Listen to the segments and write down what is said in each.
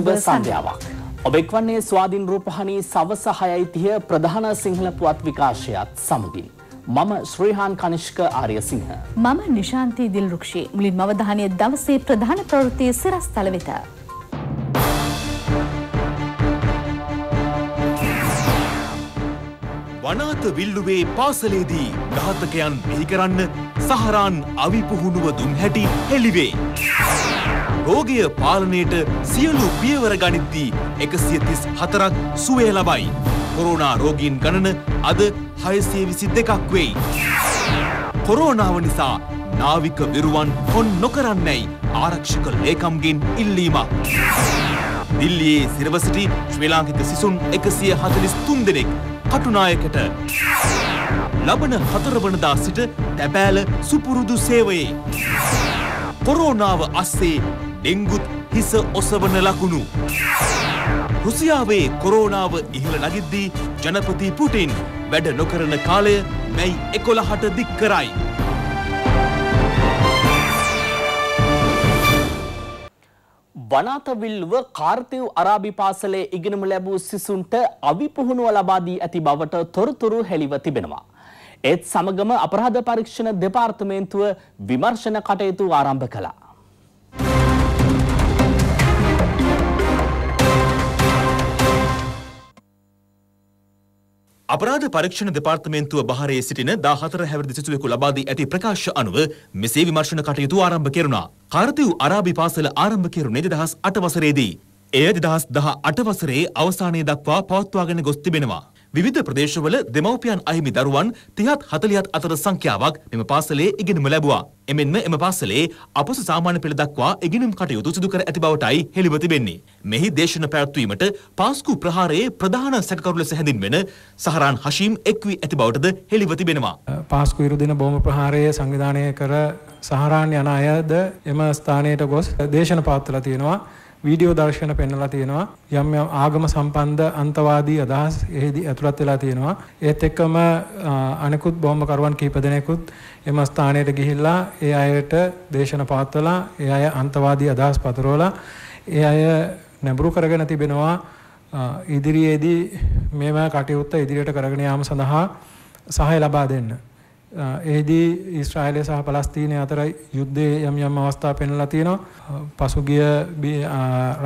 සුබ සන්ධ්‍යාවක්. ඔබෙක් වන්නේ ස්වාධීන් රූපහණී සවස 6:30 ප්‍රධාන සිංහල පුවත් විකාශයත් සමගින්. මම ශ්‍රීහාන් කනිෂ්ක ආර්යසිංහ. මම නිශාන්ති දිල්රුක්ෂි. මුලින්ම අවධානය දවසේ ප්‍රධාන ප්‍රවෘත්ති සිරස්තල වෙත. වනාත විල්ලුවේ පාසලේදී ඝාතකයන් බිහිකරන්න සහරාන් අවිපුහුණුව දුන් හැටි හෙළිවේ. රෝගය පාලනයට සියලු පියවර ගනිද්දී එකසිය තිස් හතරක් සුවය ලබයි. කොරෝනා රෝගීන් ගණන අද හයසේ විසි දෙකක් වෙයි. කොරෝනාව නිසා නාවික විරුවන් හොන් නොකරන්නැයි ආරක්ෂක ලේකම්ගෙන් ඉල්ලීමක්. දිල්ලියේ සිරවසිටි ශ්‍රී ලාංකික සිසුන් එකසිය හතලිස් තුන් දෙනෙක් කටුනායකට ලබන හතරවනදා සිට තැබෑල සුපුරුදු සේවයේ. කොරෝනාව අස්සේ ඩෙංගුත් හිස ඔසවන ලකුණු. රුසියාවේ කොරෝනාව ඉහළ නගිද්දී ජනපති පුටින් වැඩ නොකරන කාලය මැයි එකොළහට දික් කරයි. වනාතවිල්ව කාර්තිව් අරාබි පාසලේ ඉගෙනුම ලැබූ සිසුන්ට අවිපුහුණුව ලබා දී ඇති බවට තොරතුරු හෙළිව තිබෙනවා. ඒත් සමගම අපරාධ පරීක්ෂණ දෙපාර්තමේන්තුව විමර්ශන කටයුතු ආරම්භ කළා. අපරාධ පරීක්ෂණ දෙපාර්තමේන්තුව බහරේ සිටින 14 හැවිරිදි සිසුවෙකු ලබා දී ඇති ප්‍රකාශ අනුව මෙසේ විමර්ශන කටයුතු ආරම්භ කෙරුණා. කාර්තිව් අරාබි පාසල ආරම්භ කෙරුණේ 2008 වසරේදී. එය 2018 වසරේ අවසානයේ දක්වා පවත්වාගෙන ගොස් තිබෙනවා. විවිධ ප්‍රදේශවල දෙමව්පියන් අහිමි දරුවන් 30ත් 40ත් අතර සංඛ්‍යාවක් මෙම පාසලේ ඉගෙනුම ලැබුවා. එමෙන්ම එම පාසලේ අපොස සාමාන්‍ය පෙළ දක්වා ඉගෙනුම් කටයුතු සිදු කර ඇති බවටයි හෙළිව තිබෙන්නේ. මෙහි දේශන පැවැත්වීමට පාස්කු ප්‍රහාරයේ ප්‍රධාන සැකකරු ලෙස හැඳින්වෙන සහරාන් හෂීම් එක්වී ඇති බවටද හෙළිව තිබෙනවා. පාස්කු විරුදින බෝම ප්‍රහාරය සංවිධානය කර සහරාන් යන අයද එම ස්ථානයට ගොස් දේශන පාත්තලා තියෙනවා. වීඩියෝ දර්ශන පෙන්වලා තියෙනවා යම් යම් ආගම සම්බන්ධ අන්තවාදී අදහස් එහිදී ඇතුළත් වෙලා තියෙනවා ඒත් එක්කම අනෙකුත් බොම්බකරුවන් කීප දෙනෙකුත් එම ස්ථානයට ගිහිල්ලා ඒ අයට දේශන පවත්වලා ඒ අය අන්තවාදී අදහස් පතරවලා ඒ අය නැඹුරු කරගෙන තිබෙනවා ඉදිරියේදී මේවා කටයුත්ත ඉදිරියට කරගෙන යාම සඳහා සහාය ලබා දෙන්න එහිදී ඊශ්‍රායලය සහ පලස්තීනය අතර යුද්ධයේ යම් යම් අවස්ථා පෙන්ලා තියෙනවා. පසුගිය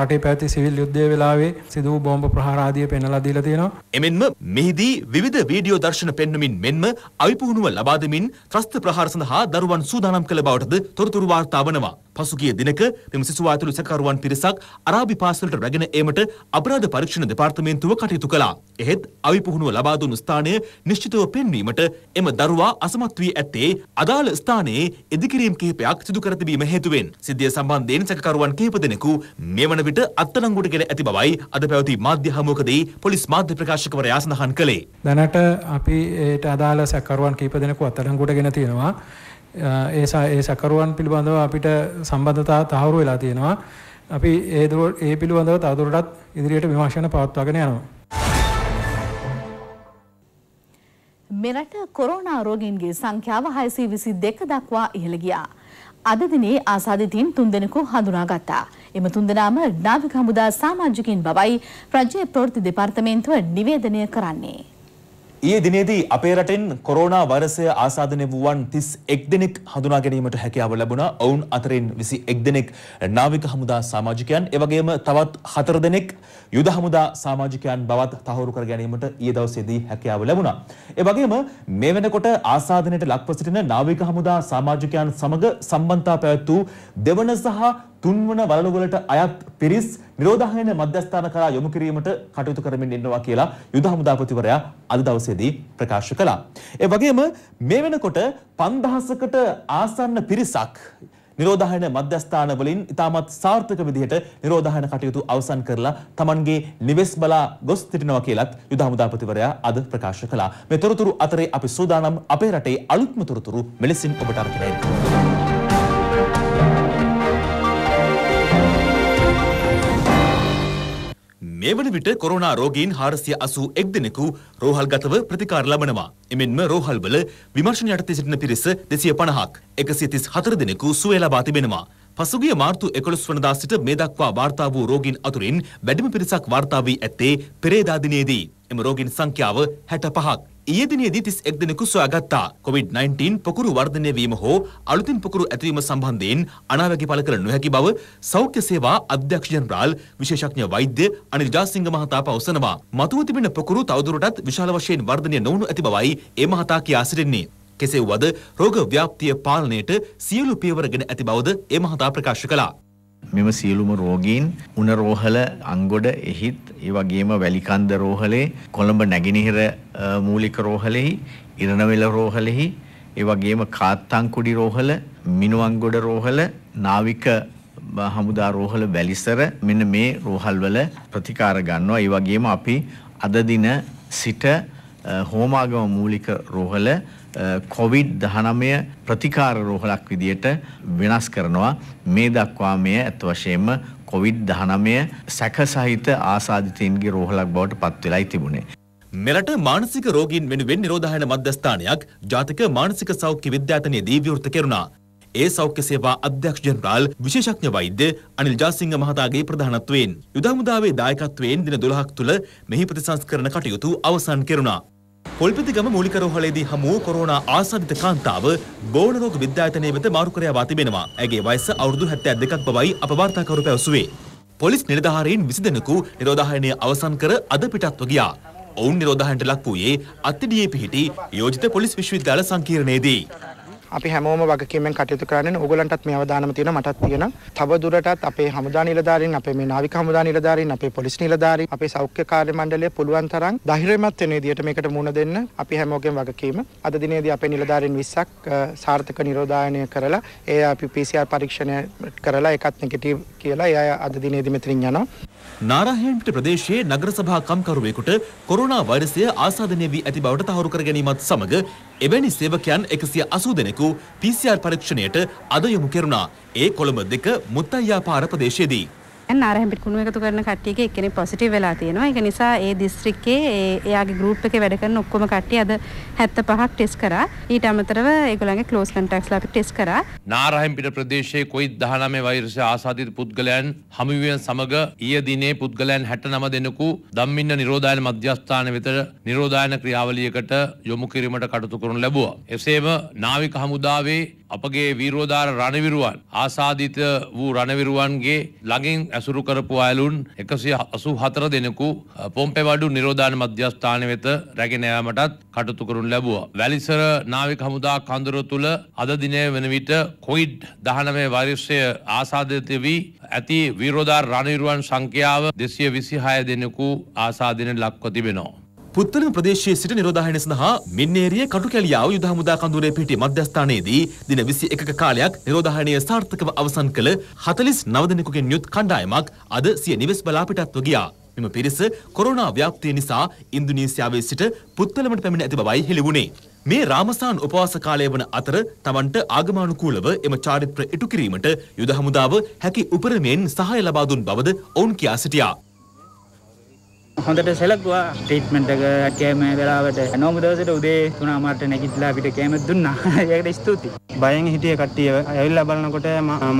රටේ පැවති සිවිල් යුද්ධය වෙලාවේ සිදු වූ බෝම්බ ප්‍රහාර ආදිය පෙන්ලා දීලා තියෙනවා. එමෙන්ම මෙහිදී විවිධ වීඩියෝ දර්ශන පෙන්වමින් මෙන්ම අවිපුහුණුව ලබා දෙමින් ත්‍රස්ත ප්‍රහාර සඳහා දරුවන් සූදානම් කළ බවටද තොරතුරු වාර්තා වනවා. පසුගිය දිනක මෙම සිසුවා ඇතුළු සැකකරුවන් පිරිසක් අරාබි පාසලට රැගෙන ඒමට අපරාධ පරීක්ෂණ දෙපාර්තමේන්තුව කටයුතු කළා. එහෙත් අවිපුහුණුව ලබා දුන් ස්ථානය නිශ්චිතව පෙන්වීමට එම දරුවා අසමත් වී ඇත්තේ අදාළ ස්ථානයේ ඉදිකිරීම් කිහිපයක් සිදු කර තිබීම හේතුවෙන්. සිද්ධිය සම්බන්ධයෙන් සැකකරුවන් කිහිප දෙනෙකු මේවන විට අත්අඩංගුවට ගෙන ඇති බවයි අද පැවති මාධ්‍ය හමුවකදී පොලිස් මාධ්‍ය ප්‍රකාශකවරයා සඳහන් කළේ. දැනට අපිට අදාළ සැකකරුවන් කිහිප දෙනෙකු අත්අඩංගුවට ගෙන තියෙනවා. ඒ ඒ සකරුවන් පිළිබඳව අපිට සම්බන්ධතා තහවුරු වෙලා තියෙනවා. අපි ඒ ඒ පිළිබඳව තවදුරටත් ඉදිරියට විමර්ශන පවත්වාගෙන යනවා. මෙරට කොරෝනා රෝගීන්ගේ සංඛ්‍යාව 622 දක්වා ඉහළ ගියා. අද දිනේ ආසාදිතයින් තුන්දෙනෙකු හඳුනාගත්තා. එම තුන්දෙනාම නාවික හමුදා සමාජිකින් බවයි රජයේ ප්‍රවෘත්ති දෙපාර්තමේන්තුව නිවේදනය කරන්නේ. ඊයේ දිනේදී අපේ රටෙන් කොරෝනා වෛරසය ආසාදනය වූවන් 31 දෙනෙක් හඳුනා ගැනීමට හැකියාව ලැබුණා. ඔවුන් අතරින් 21 දෙනෙක් නාවික හමුදා සමාජිකයන්, ඒ වගේම තවත් 4 දෙනෙක් යුද හමුදා සමාජිකයන් බවත් තහවුරු කර ගැනීමට ඊයේ දවසේදී හැකියාව ලැබුණා. ඒ වගේම මේ වෙනකොට ආසාදනයට ලක්ව සිටින නාවික හමුදා සමාජිකයන් සමග සම්බන්ධතා පැවැත් වූ දෙවන සහ තුන්වන වලලුවලට අයත් පිරිස් නිරෝධායන මධ්‍යස්ථාන කරා යොමු කිරීමට කටයුතු කරමින් ඉන්නවා කියලා යුද හමුදාපතිවරයා අද දවසේදී ප්‍රකාශ කළා. ඒ වගේම මේ වෙනකොට 5000කට ආසන්න පිරිසක් නිරෝධායන මධ්‍යස්ථාන වලින් ඉතාමත් සාර්ථක විදිහට නිරෝධායන කටයුතු අවසන් කරලා Tamanගේ නිවෙස් බලා ගොස් සිටිනවා කියලත් යුද හමුදාපතිවරයා අද ප්‍රකාශ කළා. මේ තොරතුරු අතරේ අපි සූදානම් අපේ රටේ අලුත්ම තොරතුරු මෙලෙසින් ඔබට අරගෙන එනවා. මේ වන විට කොරෝනා රෝගීන් හාරසිය අසූ එක් දෙනෙකු රෝහල්ගතව ප්‍රතිකාර ලබනවා. එමෙන්ම රෝහල්වල විමර්ශන යටතේ සිටින පිරිස දෙසිය පණහක් එකසිය තිස් හතර දෙනෙකු සුවය ලබා තිබෙනවා. පසුගිය මාර්තු එකොළොස් වනදා සිට මේ දක්වා වාර්තා වූ රෝගීන් අතුරින් වැඩිම පිරිසක් වාර්තා වී ඇත්තේ පෙරේදා දිනයේදී. එම රෝගීන් සංඛ්‍යාව හැට පහක්. ඊයේ දිනයේදී 31 දෙනෙකු සොයාගත්තා. COVID-19 පොකුරු වර්ධනය වීම හෝ අලුතින් පොකුරු ඇතිවීම සම්බන්ධයෙන් අනාවැකි පළ කළ නොහැකි බව සෞඛ්‍ය සේවා අධ්‍යක්ෂ ජනරාල් විශේෂඥ වෛද්‍ය අනිල් ජාසිංහ මහතා පවසනවා. මතුව තිබෙන පොකුරු තවදුරටත් විශාල වශයෙන් වර්ධනය නොවුණු ඇති බවයි ඒ මහතා කියා සිටින්නේ. කෙසේ වුවද රෝග ව්‍යාප්තිය පාලනයට සියලු පියවර ගෙන ඇති බවද ඒ මහතා ප්‍රකාශ කළා. මෙම සියලුම රෝගීන් උණ රෝහල අංගොඩ එහිත් ඒ වගේම වැලිකන්ද රෝහලේ කොළඹ නැගිනිහිර මූලික රෝහලෙහි ඉරණවෙල රෝහලෙහි ඒ වගේම කාත්තංකුඩි රෝහල මිනුවන්ගොඩ රෝහල නාවික හමුදා රෝහල වැලිසර මෙන්න මේ රෝහල්වල ප්‍රතිකාර ගන්නවා ඒ වගේම අපි අද දින සිට හෝමාගම මූලික රෝහල කොවිඩ් 19 ප්‍රතිකාර රෝහලක් විදියට වෙනස් කරනවා මේ දක්වා මෙය ඇත්ත වශයෙන්ම කොවිඩ් 19 සැක සහිත ආසාදිතයින්ගේ රෝහලක් බවට පත් වෙලයි තිබුණේ. මෙරට මානසික රෝගීන් වෙනුවෙන් නිරෝධායන මධ්‍යස්ථානයක් ජාතික මානසික සෞඛ්‍ය විද්‍යාතනයේදී විවෘත කෙරුණා. ඒ සෞඛ්‍ය සේවා අධ්‍යක්ෂ ජනරාල් විශේෂඥ වෛද්‍ය අනිල් ජාසිංහ මහතාගේ ප්‍රධානත්වයෙන් යුදමුදාවේ දායකත්වයෙන් දින 12ක් තුළ මෙහි ප්‍රතිසංස්කරණ කටයුතු අවසන් කෙරුණා. කොල්පිතිගම මූලිකරෝහලේදී හමුව කොරෝනා ආසාධිත කාන්තාව ගෝණරෝග විද්‍යායතනය වෙත මාරු කර යවා තිබෙනවා. ඇගේ වයස අවුරුදු 72ක් බවයි අප වාර්තාකරු පැවසුවේ. පොලිස් නිලධාරීන් 20 දෙනෙකු නිරෝධායනය අවසන් කර අද පිටත්ව ගියා. ඔවුන් නිරෝධායනට ලක් වූයේ අත්තිඩියේ පිහිටි යෝජිත පොලිස් විශ්වවිද්‍යාල සංකීර්ණයේදී. අපි හැමෝම වගකීමෙන් කටයුතු කරන්නේ ඕගලන්ටත් මේ අවධානම තියෙන මටත් තියෙන. තව දුරටත් අපේ හමුදා නිලධාරීන්, අපේ මේ නාවික හමුදා නිලධාරීන්, අපේ පොලිස් නිලධාරීන්, අපේ සෞඛ්‍ය කාර්ය මණ්ඩලය පුළුවන් තරම් ධෛර්යමත් වෙන විදියට මේකට මුහුණ දෙන්න අපි හැමෝගෙම වගකීම. අද දිනේදී අපේ නිලධාරීන් 20ක් සාර්ථක නිරෝධායනය කරලා ඒ අපි PCR පරීක්ෂණය කරලා එකත් නෙගටිව් කියලා ඒ අය අද දිනේදී මෙතනින් යනවා. නාරාහෙන්ට ප්‍රදේශයේ නගරසභා කම්කරුවෙකුට කොරෝනා වෛරසය ආසාදනය වී ඇති බවට තහවුරු කර ගැනීමත් සමග එවැනි සේවකයන් එකසිය අසූ දෙනෙකු PCR පරීක්ෂණයට අද යොමු කෙරුණා. ඒ කොළඹ දෙක මුත්තයියා පාර ප්‍රදේශයේදී. නාරහෙන් පිටකුණු එකතු කරන කට්ටියගේ එක්කෙනෙක් පොසිටිව් වෙලා තියෙනවා. ඒක නිසා ඒ දිස්ත්‍රික්කයේ එයාගේ ගෲප් එකේ වැඩ කරන ඔක්කොම කට්ටිය අද 75ක් ටෙස්ට් කරා. ඊට අමතරව ඒගොල්ලන්ගේ ක්ලෝස් කන්ටැක්ට්ස්ලා අපි ටෙස්ට් කරා. නාරහෙන් පිට ප්‍රදේශයේ කොවිඩ් 19 වෛරසය ආසාදිත පුද්ගලයන් හමුවීම සමග ඊයේ දිනේ පුද්ගලයන් 69 දෙනෙකු ධම්මින්න නිරෝධායන මධ්‍යස්ථාන වෙත නිරෝධායන ක්‍රියාවලියකට යොමු කිරීමට කටයුතු කරනු ලැබුවා. එසේම නාවික හමුදාවේ අපගේ වීරෝදාර රණවිරුවන් ආසාදිත වූ රණවිරුවන්ගේ ළඟින් ඇසු ඇසුරු කරපු අයලුන් එකසිය අසු හතර දෙනෙකු පොම්පෙවඩු නිරෝධාන මධ්‍යස්ථාන වෙත රැගෙන යාමටත් කටයුතු කරුන් ලැබුවා. වැලිසර නාවික හමුදා කඳුර තුළ අද දිනය වෙන විට කොයිඩ් 19 වෛරසය ආසාදිත වී ඇති විරෝධා රණවිරුවන් සංඛ්‍යාව 226 දෙනෙකු ආසාදින ලක්ව තිබෙනවා. පුත්තලින් ප්‍රදේශයේ සිට නිරෝධායන සඳහා මින්නේරිය කටුකැලියාව යුද හමුදා කඳුරේ පිටි මධ්‍යස්ථානයේදී දින 21ක කාලයක් නිරෝධායනය සාර්ථකව අවසන් කළ 49 දෙනෙකුගෙන් යුත් කණ්ඩායමක් අද සිය නිවෙස් බලා පිටත්ව ගියා. මෙම පිරිස කොරෝනා ව්‍යාප්තිය නිසා ඉන්දුනීසියාවේ සිට පුත්තලමට පැමිණ ඇති බවයි හෙළි වුණේ. මේ රාමසාන් උපවාස කාලය වන අතර තමන්ට ආගමානුකූලව එම චාරිත්‍ර ඉටු කිරීමට යුද හමුදාව හැකි උපරිමයෙන් සහාය ලබා දුන් බවද ඔවුන් කියා සිටියා. හොඳට සැලක්වා ට්‍රීට්මන්ට් එක කෑම වෙලාවට නෝම දවසට උදේ තුනා මාට නැගිටලා අපිට කෑම දුන්නා. ඒකට ස්තුතියි. බයෙන් හිටිය කට්ටිය ඇවිල්ලා බලනකොට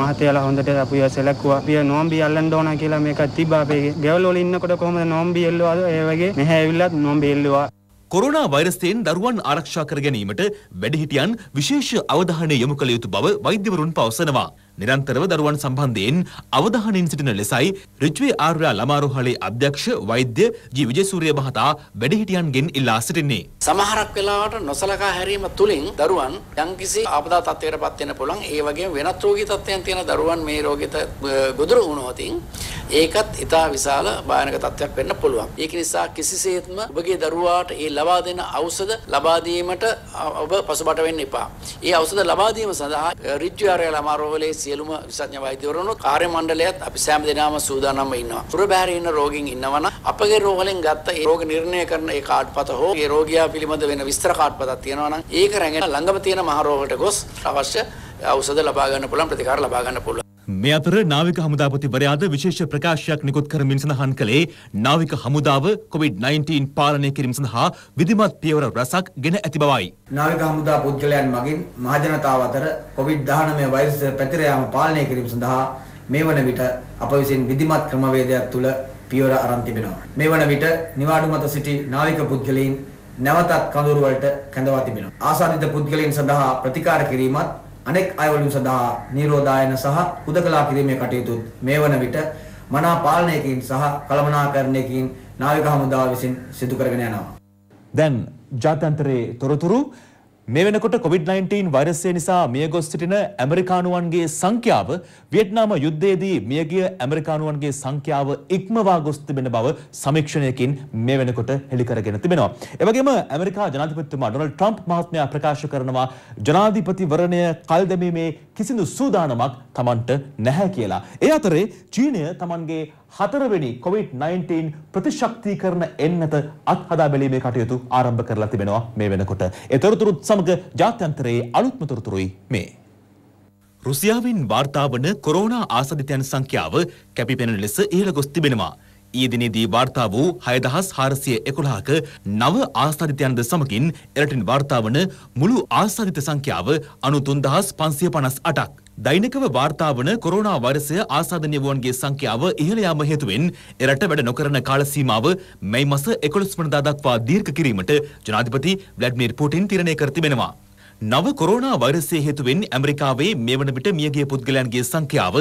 මහතයාලා හොඳට අපිව සැලක්වා. අපි නෝම්බි අල්ලන්න ඕන කියලා මේක තිබ්බා අපේ ගෙවල් වල ඉන්නකොට කොහොමද නෝම්බි එල්ලුවාද? ඒ වගේ මෙහි ඇවිල්ලත් නෝම්බි එල්ලුවා. කොරුණා වෛරස්තයෙන් දරුවන් ආරක්ෂා කර ගැනීමට වැඩිහිටියන් විශේෂ අවධානය යොමු කළ යුතු බව වෛද්‍යවරුන් පවසනවා. නිරන්තරව දරුවන් සම්බන්ධයෙන් අවධානයෙන් සිටින ලෙසයි රිජ්වේ ආර්යා ළමාරෝහලේ අධ්‍යක්ෂ වෛද්‍ය ජී විජේසූරිය මහතා වැඩිහිටියන්ගෙන් ඉල්ලා සිටින්නේ. සමහරක් වෙලාවට නොසලකා හැරීම තුලින් දරුවන් යම්කිසි ආපදා තත්ත්වයකට පත් වෙන්න පුළුවන්. ඒ වගේම වෙනත් රෝගී තත්ත්වයන් තියෙන දරුවන් මේ රෝගයට ගොදුරු වුණොත් ඒකත් ඉතා විශාල භයානක තත්ත්වයක් වෙන්න පුළුවන්. ඒක නිසා කිසිසේත්ම ඔබගේ දරුවාට ඒ ලබා දෙන ඖෂධ ලබා දීමට ඔබ පසුබට වෙන්න එපා. ඒ ඖෂධ ලබා දීම සඳහා රිජ්ජු ආරය ළමාරෝහලේ සියලුම විශඥ වෛද්‍යවරුණු කාර්ය මණ්ඩලයත් අපි සෑම දෙනාම සූදානම් ඉන්නවා. සුරබෑරේ ඉන්න රෝගීන් ඉන්නවනම් අපගේ රෝහලෙන් ගත්ත ඒ රෝග නිర్ణය කරන ඒ කාඩ්පත හෝ ඒ රෝගියා පිළිබඳ වෙන විස්තර කාඩ්පතක් තියෙනවා නම් ඒක රැගෙන ළඟම තියෙන මහ රෝහලට ගොස් අවශ්‍ය ඖෂධ ලබා ගන්න පුළුවන් ප්‍රතිකාර ලබා ගන්න පුළුවන්. මේ අතර නාවික හමුදාපතිවරයාද විශේෂ ප්‍රකාශයක් නිකුත් කරමින් සඳහන් කළේ නාවික හමුදාව COVID-19 පාලනය කිරීම සඳහා විධිමත් පියවර රැසක් ගෙන ඇති බවයි. නාවික හමුදා පුද්ගලයන් මගින් මහජනතාව අතර COVID-19 වෛරස් පැතිර යාම පාලනය කිරීම සඳහා මේ වන විට අප විසින් විධිමත් ක්‍රමවේදයක් තුළ පියවර අරන් තිබෙනවා. මේ වන විට නිවාඩු මත සිටි නාවික පුද්ගලයන් නැවතත් කඳවුරු වලට කැඳවා තිබෙනවා. ආසාදිත පුද්ගලයන් සඳහා ප්‍රතිකාර කිරීමත් අනෙක් අයවලුන් සඳහා නිරෝධායන සහ හුදකලා කිරීමේ කටයුතු මේ වන විට මනා පාලනයකින් සහ කළමනාකරණයකින් නාවික හමුදාව විසින් සිදු කරගෙන යනවා. දැන් ජාත්‍යන්තරයේ තොරතුරු මේ වෙනකොට COVID-19 වෛරසය නිසා මියගොස් සිටින ඇමරිකානුවන්ගේ සංඛ්‍යාව වියට්නාම යුද්ධයේදී මියගිය ඇමරිකානුවන්ගේ සංඛ්‍යාව ඉක්මවා ගොස් තිබෙන බව සමීක්ෂණයකින් මේ වෙනකොට හෙළි කරගෙන තිබෙනවා. ඒ වගේම ඇමරිකා ජනාධිපතිතුමා ඩොනල්ඩ් ට්‍රම්ප් මහත්මයා ප්‍රකාශ කරනවා ජනාධිපතිවරණය කල් දැමීමේ කිසිදු සූදානමක් Tamanට නැහැ කියලා. ඒ අතරේ චීනය Tamanගේ හතරවෙනි COVID-19 ප්‍රතිශක්තිකරණ එන්නත අත්හදා බැලීමේ කටයුතු ආරම්භ කරලා තිබෙනවා මේ වෙනකොට. ඒතරතුරුත් සමග ජාත්‍යන්තරයේ අලුත්ම තොරතුරුයි මේ. රුසියාවෙන් වාර්තාාවන කොරෝනා ආසධිතයන් සංඛ්‍යාව කැපිපෙන ලෙස ඉහළ ගොස් තිබෙනවා. ඊදිනේදී වාර්තා වූ හයදහස් හාරසිය එකොළහක නව ආස්ථරිතයන්ද සමකින් එරටින් වාර්තාාවන මුළු ආස්ථරිත සංඛ්‍යාව අනු තුන්දහස් පන්සිය පනස් අටක්. දෛනිකව වාර්තාාවන කොරෝනා වරසය ආසාධනය වුවන්ගේ සංඛ්‍යාව ඉහළයාම හේතුවෙන් එරට වැඩ නොකරන කාලසීමාව මෙයි මස එකොළොස් වනදා දක්වා දීර්ඝ කිරීමට ජනාධිපති ව්ලඩ්මිර් පුටින් තිරණය කර තිබෙනවා. නව කොරෝනා වෛරසය හේතුවෙන් ඇමරිකාවේ මේ වන විට මියගිය පුද්ගලයන්ගේ සංඛ්‍යාව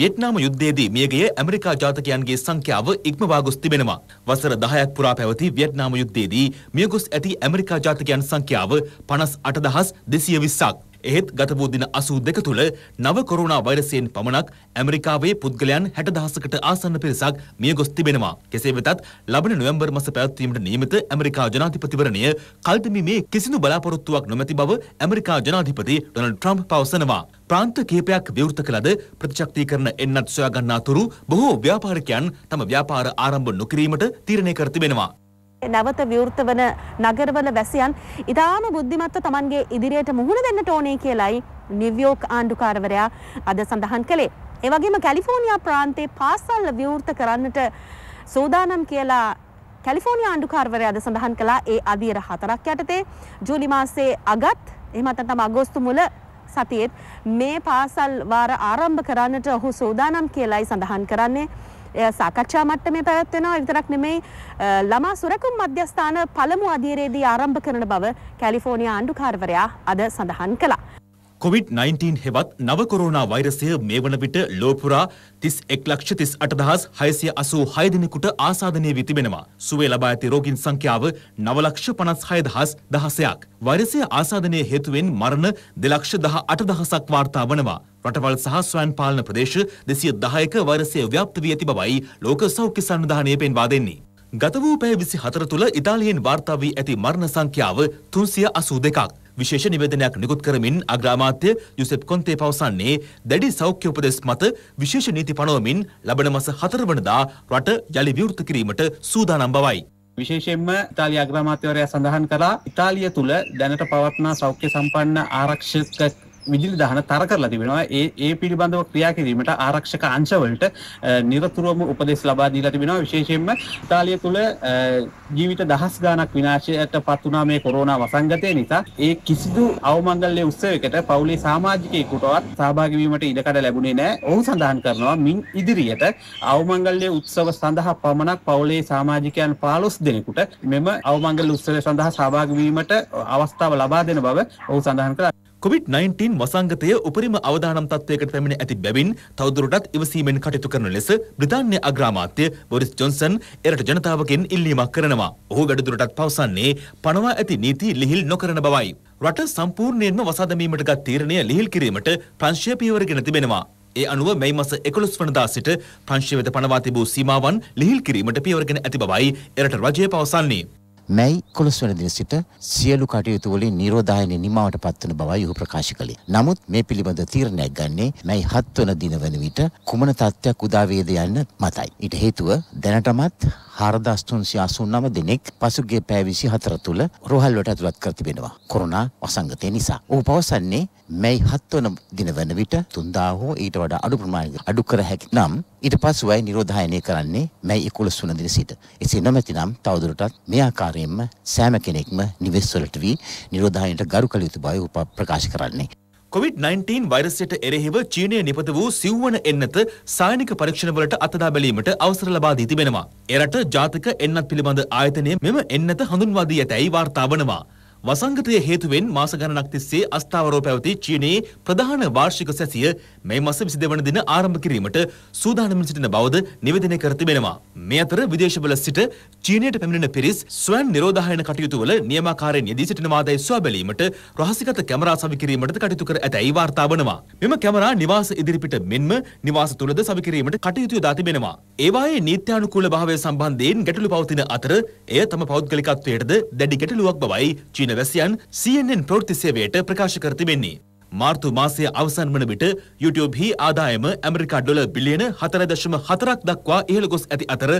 වියට්නාම යුද්ධයේදී මියගිය ඇමරිකා ජාතකයන්ගේ සංඛ්‍යාව ඉක්මවා ගොස් තිබෙනවා. වසර 10ක් පුරා පැවති වියට්නාම යුද්ධයේදී මියගොස් ඇති ඇමරිකා ජාතකයන් සංඛ්‍යාව 58220ක්. එහෙත් ගත වූ දින 82 තුළ නව කොරෝනා වෛරසයෙන් පමණක් ඇමරිකාවේ පුද්ගලයන් 60000කට ආසන්න පිරිසක් මියගොස් තිබෙනවා. කෙසේ වෙතත් ලබන නොවැම්බර් මාස පැවැත්වීමට නියමිත ඇමරිකා ජනාධිපතිවරණය කල්පිමීමේ කිසිදු බලාපොරොත්තුවක් නොමැති බව ඇමරිකා ජනාධිපති ඩොනල්ඩ් ට්‍රම්ප් පවසනවා. ප්‍රාන්ත කීපයක් විවෘත කළද ප්‍රතිශක්තිකරණ එන්නත් සොයාගන්නා තුරු බොහෝ ව්‍යාපාරිකයන් තම ව්‍යාපාර ආරම්භ නොකිරීමට තීරණය කර තිබෙනවා. නැවත විවෘත වන නගරවල වැසියන් ඉතාම බුද්ධිමත්ව තමන්ගේ ඉදිරියට මුහුණ දෙන්නට ඕනේ කියලයි නිව්යෝක් ආණ්ඩුකාරවරයා අද සඳහන් කළේ. ඒවගේම කැලිෆෝනියා ප්‍රාන්තේ පාසල් විවෘත කරන්නට සූදානම් කියලා කැලිෆෝනිිය ආණ්ඩුකාරවරය අද සඳහන් කලා ඒ අදියර හතරක් යටතේ ජූලි මාසේ අගත් එමතටම අගෝස්තු මුල සතියෙත් මේ පාසල් වාර ආරම්භ කරන්නට ඔහු සූදානම් කියලයි සඳහන් කරන්නේ සාකච්ඡා මට්ටමේ පැවැත්වෙනවා විතරක් නෙමෙයි ළමා සුරකුම් මධ්‍යස්ථාන පළමු අධීරයේදී ආරම්භ කරන බව කැලිෆෝනියා ආණ්ඩුකාරවරයා අද සඳහන් කළා. කොවිD-19 හෙවත් නව කොරෝනා වෛරසය මේ වන විට ලෝපුරා තිස් එක් ලක්ෂ තිස් අටදහස් හයසිය අසූ හය දෙනෙකුට ආසාධනය වී තිබෙනවා. සුවේ ලබා ඇති රෝගීන් සංඛ්‍යාව නවලක්ෂ පනස් හයදහස් දහසයක්. වෛරසය ආසාධනය හේතුවෙන් මරණ දෙලක්ෂ දහ අටදහසක් වාර්තා වනවා. රටවල් සහ ස්වයන් පාලන ප්‍රදේශ දෙසිය දහයක වෛරසය ව්‍යාප්ත වී ඇති බවයි ලෝක සෞඛ්‍ය සංවිධානය පෙන්වා දෙන්නේ. ගත වූ පැය විසි හතර තුළ ඉතාලියෙන් වාර්තා වී ඇති මරණ සංඛ්‍යාව තුන්සිය අසූ දෙකක්. විශේෂ නිවේදනයක් නිකුත් කරමින් අග්‍රාමාත්‍ය යුසෙප් කොන්තේ පවසන්නේ දැඩි සෞඛ්‍ය උපදෙස් මත විශේෂ නීති පනවමින් ලබන මස 4 වනදා රට යලි විවෘත කිරීමට සූදානම් බවයි. විශේෂයෙන්ම ඉතාලිය අග්‍රාමාත්‍යවරයා සඳහන් කළා ඉතාලිය තුළ දැනට පවත්නා සෞඛ්‍ය සම්පන්න ආරක්ෂක විදිලි දහන තර කරලා තිබෙනවා ඒ ඒ පිළිබඳව ක්‍රියා කිරීමට ආරක්ෂක අංශවලට නිරතුරුවම උපදෙස් ලබා දීලා තිබෙනවා විශේෂයෙන්ම ඉතාලිය තුළ ජීවිත දහස් ගාණක් විනාශයට පත් වුණා මේ කොරෝනා වසංගතය නිසා ඒ කිසිදු අවමංගල්‍ය උත්සවයකට පවුලේ සමාජිකයෙකුටවත් සහභාගී වීමට ඉඩකඩ ලැබුණේ නැහැ. ඔහු සඳහන් කරනවා මින් ඉදිරියට අවමංගල්‍ය උත්සව සඳහා පමණක් පවුලේ සමාජිකයන් 15 දෙනෙකුට මෙම අවමංගල්‍ය උත්සවය සඳහා සහභාගී වීමට අවස්ථාව ලබා දෙන බව ඔහු සඳහන් කළා. කොවිD-19 වසංගතය උපරිම අවදානම් තත්ත්වයකට පැමිණ ඇති බැවින් තවදුරටත් ඉවසීමෙන් කටයුතු කරන ලෙස බ්‍රිතාන්‍ය අග්‍රාමාත්‍ය බොරිස් ජොන්සන් එරට ජනතාවගෙන් ඉල්ලීමක් කරනවා. ඔහු වැඩිදුරටත් පවසන්නේ පනවා ඇති නීති ලිහිල් නොකරන බවයි. රට සම්පූර්ණයෙන්ම වසාදමීමට ගත් තීරණය ලිහිල් කිරීමට ප්‍රංශය පියවරගෙන තිබෙනවා. ඒ අනුව මැයි මස 11 වනදා සිට ප්‍රංශය වෙත පනවා තිබූ සීමාවන් ලිහිල් කිරීමට පියවරගෙන ඇති බවයි එරට රජය පවසන්නේ. මැයි 11 වන දින සිට සියලු කටයුතු වලින් නිරෝධායනයේ නිමාවට පත්වන බවයි ඔහු ප්‍රකාශ කළේ. නමුත් මේ පිළිබඳ තීරණයක් ගන්නේ මැයි 7 වන දින වන විට කුමන තත්ත්වයක් උදා වේද යන්න මතයි. ඊට හේතුව දැනටමත් 4389 දෙනෙක් පසුගිය පැය 24 තුළ රෝහල්වලට ඇතුළත් කර තිබෙනවා. කොරෝනා වසංගතය නිසා. ඔහු පවසන්නේ මැයි 7 වන දින වන විට 3000 හෝ ඊට වඩා අඩු ප්‍රමාණයක අඩු කර හැකි නම් ඊට පසුවයි නිරෝධායනය කරන්නේ මැයි 11 වන දින සිට. එසේ නොමැතිනම් තවදුරටත් මේ ආකාරයෙන්ම සෑම කෙනෙක්ම නිවෙස්වලට වී නිරෝධායනයට ගරු කළ යුතු බව ප්‍රකාශ කරන්නේ. COVID-19 වෛරසයට එරෙහිව චීනය නිපත වූ සිව්වන එන්නත සායනික පරීක්ෂණවලට අතදා බැලීමට අවසර ලබා දී තිබෙනවා. එරට ජාතික එන්නත් පිළිබඳ ආයතනය මෙම එන්නත හඳුන්වා දී ඇතැයි වාර්තා වනවා. වසංගතය හේතුවෙන් මාස ගණනක් තිස්සේ අස්ථාවරව පැවති චීනයේ ප්‍රධාන වාර්ෂික සැසිය මේ මස 22 වන දින ආරම්භ කිරීමට සූදානම් සිටින බවද නිවේදනය කර තිබෙනවා. මේ අතර විදේශවල සිට චීනයට පැමිණෙන පිරිස් ස්වයං නිරෝධායන කටයුතු වල නියමාකාරයෙන් යෙදී සිටිනවාදයි සොයා බැලීමට රහසිගත කැමරා සවි කිරීමටද කටයුතු කර ඇතැයි වාර්තා වනවා. මෙම කැමරා නිවාස ඉදිරිපිට මෙන්ම නිවාස තුලද සවි කිරීමට කටයුතු යොදා තිබෙනවා. ඒවායේ නීත්‍යානුකූල භාවය සම්බන්ධයෙන් ගැටලු පවතින අතර එය තම පෞද්ගලිකත්වයටද දැඩි ගැටලුවක් බවයි චීන රැසියන් CNN ප්‍රවෘත්ති සේවයට ප්‍රකාශ කර තිබෙන්නේ. මාර්තු මාසය අවසන් වන විට YouTubeෙහි ආදායම ඇමරිකා ඩොලර් බිලියන 4.4ක් දක්වා ඉහළ ගොස් ඇති අතර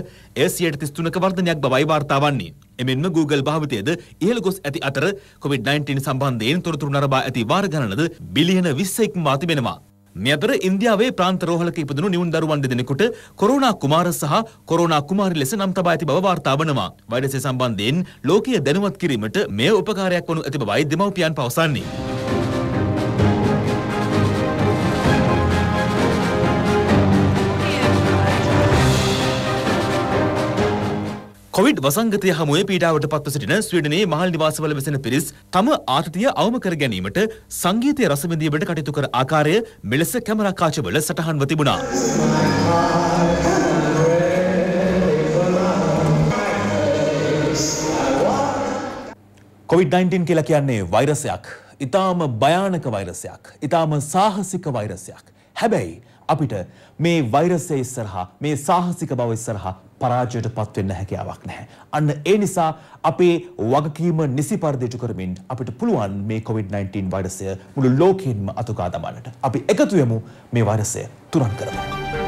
එය 33ක වර්ධනයක් බවයි වාර්තා වන්නේ. එමෙන්ම Google භාවිතයද ඉහළ ගොස් ඇති අතර COVID-19 සම්බන්ධයෙන් තොරතුරු නරඹා ඇති වාර ගණනද බිලියන 20ක් මා තිබෙනවා. මේ අතර ඉන්දියාවේ ප්‍රාන්ත රෝහලක ඉපදුණු නිවුන් දරුවන් දෙදෙනෙකුට කොරෝනා කුමාර සහ කොරෝනා කුමාරි ලෙස නම් තබා ඇති බව වාර්තා වනවා. වෛරසය සම්බන්ධයෙන් ලෝකීය දැනුවත් කිරීමට මෙය උපකාරයක් වනු ඇති බවයි දෙමව්පියන් පවසන්නේ. කොවිඩ් වසංගතය හමුවේ පීඩාවට පත්ව සිටින ස්වීඩනයේ මහල් නිවාසවල වෙසෙන පිරිස් තම ආතතිය අවම කර ගැනීමට සංගීතය රසවිඳීමට කටයුතු කර ආකාරය මෙලෙස කැමරා කාචවල සටහන්ව තිබුණා. කොවිD-19 කියලා කියන්නේ වෛරසයක්. ඊටාම භයානක වෛරසයක්. ඊටාම සාහසික වෛරසයක්. හැබැයි අපිට මේ වෛරසය ඉස්සරහා මේ සාහසික බව ඉස්සරහා පරාජයට පත්වෙන්න හැකියාවක් නැහැ. අන්න ඒ නිසා අපේ වගකීම නිසි පරිදි ඉටු කරමින් අපිට පුළුවන් මේ COVID-19 වෛරසය මුළු ලෝකෙින්ම අතුගා දමන්නට. අපි එකතු වෙමු මේ වෛරසය තුරන් කරමු.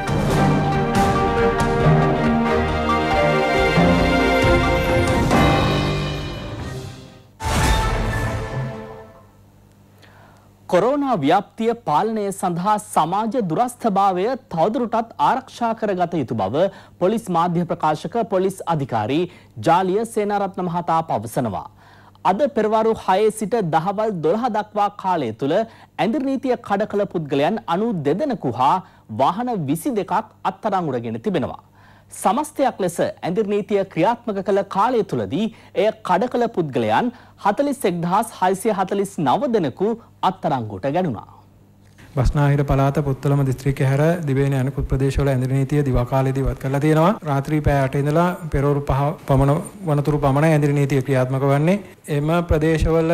කොරෝනා ව්‍යාප්තිය පාලනය සඳහා සමාජ දුරස්ථභාවය තවදුරටත් ආරක්ෂා කරගත යුතු බව පොලිස් මාධ්‍ය ප්‍රකාශක පොලිස් අධිකාරී ජාලිය සේනාරත්න මහතා පවසනවා. අද පෙරවරු 6 සිට දහවල් 12 දක්වා කාලය තුල ඇඳිර් නීතිය කඩ කළ පුද්ගලයන් 92 දෙනෙකු හා වාහන 22ක් අත්අඩංගුවට ගෙන තිබෙනවා. සමස්තයක් ලෙස ඇඳිර් නීතිය ක්‍රියාත්මක කළ කාලය තුලදී එය කඩ කළ පුද්ගලයන් 41649 දෙනෙකු අත්අඩංගුවට ගැනුණා. බස්නාහිර පළාත පුත්තලම දිස්ත්‍රික්කය හැර දිවයින අනෙකුත් ප්‍රදේශවල ඇඳිරි නීතිය දිවා කාලේදී වත් කරලා තියෙනවා. රාත්‍රී පැය 8 ඉඳලා පෙරවරු 5 පමණ වනතුරු පමණ ඇඳිරි නීතිය ක්‍රියාත්මක වන්නේ. එම ප්‍රදේශවල